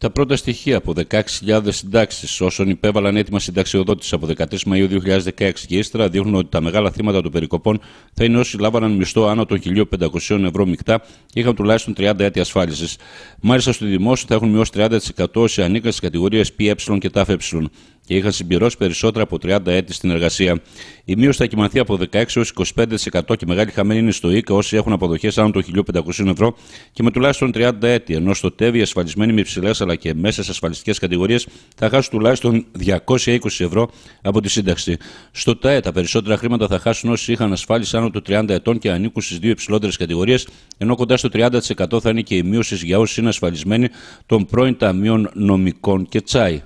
Τα πρώτα στοιχεία από 16.000 συντάξεις όσων υπέβαλαν έτοιμα συνταξιοδότηση από 13 Μαου 2016 και ύστερα δείχνουν ότι τα μεγάλα θύματα των περικοπών θα είναι όσοι λάβαναν μισθό άνω των 1.500 ευρώ μεικτά και είχαν τουλάχιστον 30 έτη ασφάλισης. Μάλιστα, στο δημόσιο θα έχουν μειώσει 30% σε ανήκαν στις κατηγορίες ΠΕ και ΤΑΦΕ και είχαν συμπληρώσει περισσότερα από 30 έτη στην εργασία. Η μείωση θα κοιμαθεί από 16 έως 25% και μεγάλη χαμένη είναι στο ΙΚΑ όσοι έχουν αποδοχές άνω των 1.500 ευρώ και με τουλάχιστον 30 έτη, ενώ στο ΤΕΒ οι ασφαλισμένοι με υψηλές αλλά και μέσα σε ασφαλιστικές κατηγορίες θα χάσουν τουλάχιστον 220 ευρώ από τη σύνταξη. Στο ΤΑΕ τα περισσότερα χρήματα θα χάσουν όσοι είχαν ασφάλιση άνω των 30 ετών και ανήκουν στις δύο υψηλότερες κατηγορίες, ενώ κοντά στο 30% θα είναι και η μείωση για όσοι είναι ασφαλισμένοι των πρώην ταμείων νομικών και τσάι.